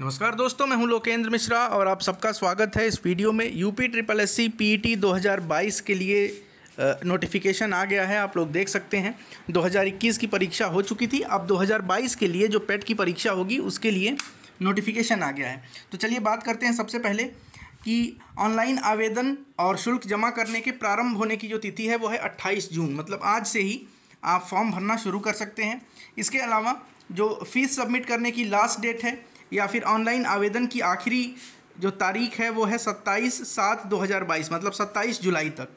नमस्कार दोस्तों मैं हूं लोकेंद्र मिश्रा और आप सबका स्वागत है इस वीडियो में UP triple S C P के लिए नोटिफिकेशन आ गया है आप लोग देख सकते हैं 2021 की परीक्षा हो चुकी थी अब 2022 के लिए जो पेट e की परीक्षा होगी उसके लिए नोटिफिकेशन आ गया है तो चलिए बात करते हैं सबसे पहले कि ऑनलाइन आवेदन और शुल्क जमा करने के प्रारंभ होने की जो तिथि है वो है अट्ठाईस जून मतलब आज से ही आप फॉर्म भरना शुरू कर सकते हैं इसके अलावा जो फीस सबमिट करने की लास्ट डेट है या फिर ऑनलाइन आवेदन की आखिरी जो तारीख है वो है सत्ताईस सात 2022 मतलब सत्ताईस जुलाई तक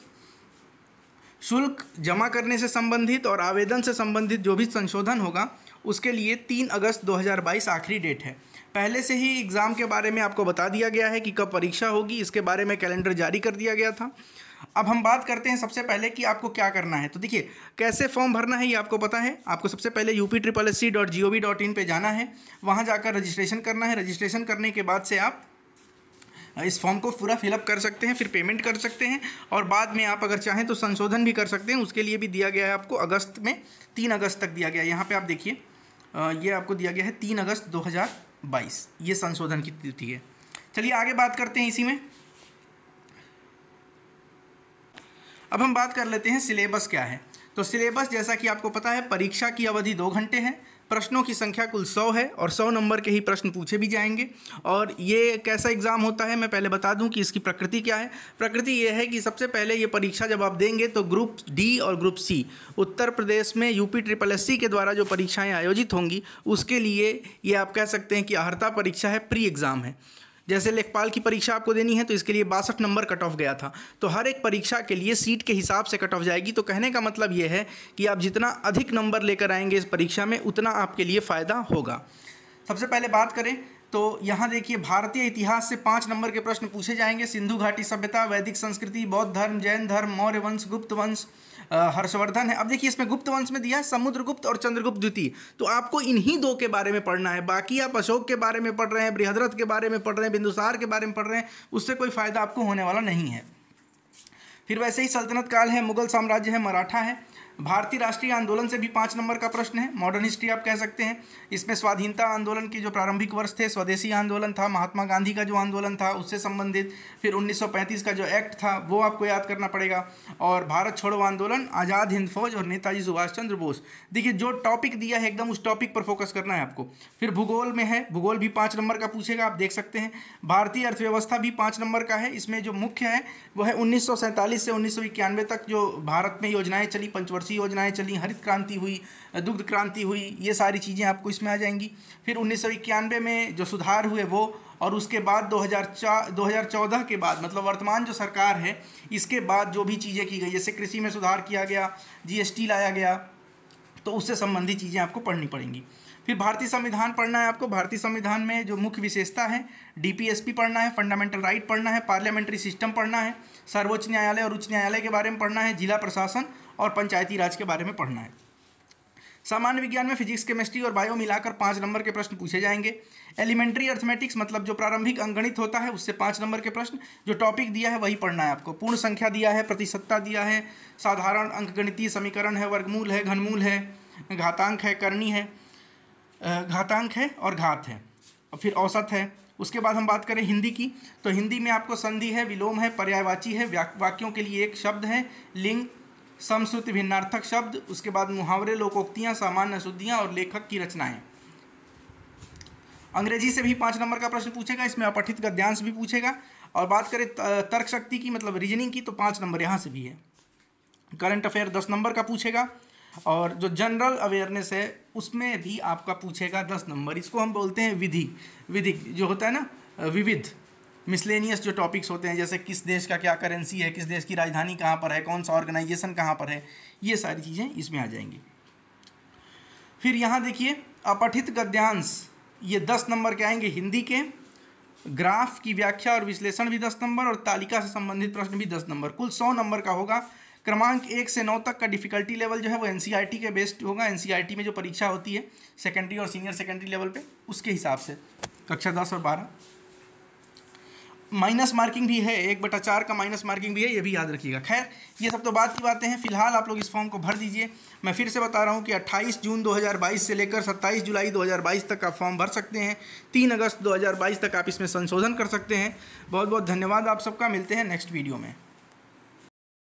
शुल्क जमा करने से संबंधित और आवेदन से संबंधित जो भी संशोधन होगा उसके लिए तीन अगस्त 2022 आखिरी डेट है पहले से ही एग्ज़ाम के बारे में आपको बता दिया गया है कि कब परीक्षा होगी इसके बारे में कैलेंडर जारी कर दिया गया था अब हम बात करते हैं सबसे पहले कि आपको क्या करना है तो देखिए कैसे फॉर्म भरना है ये आपको पता है आपको सबसे पहले U P triple S C dot G O V dot in पर जाना है वहाँ जाकर रजिस्ट्रेशन करना है रजिस्ट्रेशन करने के बाद से आप इस फॉर्म को पूरा फिलअप कर सकते हैं फिर पेमेंट कर सकते हैं और बाद में आप अगर चाहें तो संशोधन भी कर सकते हैं उसके लिए भी दिया गया है आपको अगस्त में तीन अगस्त तक दिया गया है यहाँ पर आप देखिए ये आपको दिया गया है तीन अगस्त बाईस ये संशोधन की तिथि है चलिए आगे बात करते हैं इसी में अब हम बात कर लेते हैं सिलेबस क्या है तो सिलेबस जैसा कि आपको पता है परीक्षा की अवधि दो घंटे है प्रश्नों की संख्या कुल सौ है और सौ नंबर के ही प्रश्न पूछे भी जाएंगे और ये कैसा एग्ज़ाम होता है मैं पहले बता दूं कि इसकी प्रकृति क्या है प्रकृति ये है कि सबसे पहले ये परीक्षा जब आप देंगे तो ग्रुप डी और ग्रुप सी उत्तर प्रदेश में यूपी ट्रिपल एस सी के द्वारा जो परीक्षाएँ आयोजित होंगी उसके लिए ये आप कह सकते हैं कि आहर्ता परीक्षा है प्री एग्ज़ाम है जैसे लेखपाल की परीक्षा आपको देनी है तो इसके लिए बासठ नंबर कट ऑफ गया था तो हर एक परीक्षा के लिए सीट के हिसाब से कट ऑफ जाएगी तो कहने का मतलब ये है कि आप जितना अधिक नंबर लेकर आएंगे इस परीक्षा में उतना आपके लिए फ़ायदा होगा सबसे पहले बात करें तो यहाँ देखिए भारतीय इतिहास से पाँच नंबर के प्रश्न पूछे जाएंगे सिंधु घाटी सभ्यता वैदिक संस्कृति बौद्ध धर्म जैन धर्म मौर्य वंश गुप्त वंश हर्षवर्धन है अब देखिए इसमें गुप्त वंश में दिया है समुद्रगुप्त और चंद्रगुप्त द्वितीय तो आपको इन्हीं दो के बारे में पढ़ना है बाकी आप अशोक के बारे में पढ़ रहे हैं बृहद्रथ के बारे में पढ़ रहे हैं बिंदुसार के बारे में पढ़ रहे हैं उससे कोई फ़ायदा आपको होने वाला नहीं है फिर वैसे ही सल्तनत काल है मुगल साम्राज्य है मराठा है भारतीय राष्ट्रीय आंदोलन से भी पाँच नंबर का प्रश्न है मॉडर्न हिस्ट्री आप कह सकते हैं इसमें स्वाधीनता आंदोलन के जो प्रारंभिक वर्ष थे स्वदेशी आंदोलन था महात्मा गांधी का जो आंदोलन था उससे संबंधित फिर 1935 का जो एक्ट था वो आपको याद करना पड़ेगा और भारत छोड़ो आंदोलन आज़ाद हिंद फौज और नेताजी सुभाष चंद्र बोस देखिए जो टॉपिक दिया है एकदम उस टॉपिक पर फोकस करना है आपको फिर भूगोल में है भूगोल भी पाँच नंबर का पूछेगा आप देख सकते हैं भारतीय अर्थव्यवस्था भी पाँच नंबर का है इसमें जो मुख्य है वह है उन्नीस से उन्नीस तक जो भारत में योजनाएँ चली पंचवर्षीय कृषि योजनाएं चली हरित क्रांति हुई दुग्ध क्रांति हुई ये सारी चीज़ें आपको इसमें आ जाएंगी फिर उन्नीस में जो सुधार हुए वो और उसके बाद 2004 2014 के बाद मतलब वर्तमान जो सरकार है इसके बाद जो भी चीज़ें की गई जैसे कृषि में सुधार किया गया जीएसटी लाया गया तो उससे संबंधित चीज़ें आपको पढ़नी पड़ेंगी फिर भारतीय संविधान पढ़ना है आपको भारतीय संविधान में जो मुख्य विशेषता है डीपीएसपी पढ़ना है फंडामेंटल राइट पढ़ना है पार्लियामेंट्री सिस्टम पढ़ना है सर्वोच्च न्यायालय और उच्च न्यायालय के बारे में पढ़ना है जिला प्रशासन और पंचायती राज के बारे में पढ़ना है सामान्य विज्ञान में फिजिक्स केमिस्ट्री और बायो मिलाकर पाँच नंबर के प्रश्न पूछे जाएंगे एलिमेंट्री अर्थमेटिक्स मतलब जो प्रारंभिक अंगणित होता है उससे पाँच नंबर के प्रश्न जो टॉपिक दिया है वही पढ़ना है आपको पूर्ण संख्या दिया है प्रतिशतता दिया है साधारण अंकगणितीय समीकरण है वर्गमूल है घनमूल है घातांक है करनी है घातांक है और घात है और फिर औसत है उसके बाद हम बात करें हिंदी की तो हिंदी में आपको संधि है विलोम है पर्यायवाची है वाक्यों के लिए एक शब्द है लिंग समश्रुति भिन्नार्थक शब्द उसके बाद मुहावरे लोकोक्तियाँ सामान्य शुद्धियाँ और लेखक की रचनाएँ अंग्रेजी से भी पाँच नंबर का प्रश्न पूछेगा इसमें अपठित गद्यांश भी पूछेगा और बात करें तर्क शक्ति की मतलब रीजनिंग की तो पाँच नंबर यहाँ से भी है करंट अफेयर दस नंबर का पूछेगा और जो जनरल अवेयरनेस है उसमें भी आपका पूछेगा दस नंबर इसको हम बोलते हैं विधि विधि जो होता है ना विविध मिसलेनियस जो टॉपिक्स होते हैं जैसे किस देश का क्या करेंसी है किस देश की राजधानी कहाँ पर है कौन सा ऑर्गेनाइजेशन कहाँ पर है ये सारी चीज़ें इसमें आ जाएंगी फिर यहाँ देखिए अपठित गद्यांश ये दस नंबर के आएंगे हिंदी के ग्राफ की व्याख्या और विश्लेषण भी दस नंबर और तालिका से संबंधित प्रश्न भी दस नंबर कुल सौ नंबर का होगा क्रमांक एक से नौ तक का डिफिकल्टी लेवल जो है वो एन e के बेस्ड होगा एन e में जो परीक्षा होती है सेकेंडरी और सीनियर सेकेंडरी लेवल पर उसके हिसाब से कक्षा दस और बारह माइनस मार्किंग भी है एक बटा चार का माइनस मार्किंग भी है ये भी याद रखिएगा खैर ये सब तो बात की बातें हैं फिलहाल आप लोग इस फॉर्म को भर दीजिए मैं फिर से बता रहा हूँ कि 28 जून 2022 से लेकर 27 जुलाई 2022 तक आप फॉर्म भर सकते हैं 3 अगस्त 2022 तक आप इसमें संशोधन कर सकते हैं बहुत बहुत धन्यवाद आप सबका मिलते हैं नेक्स्ट वीडियो में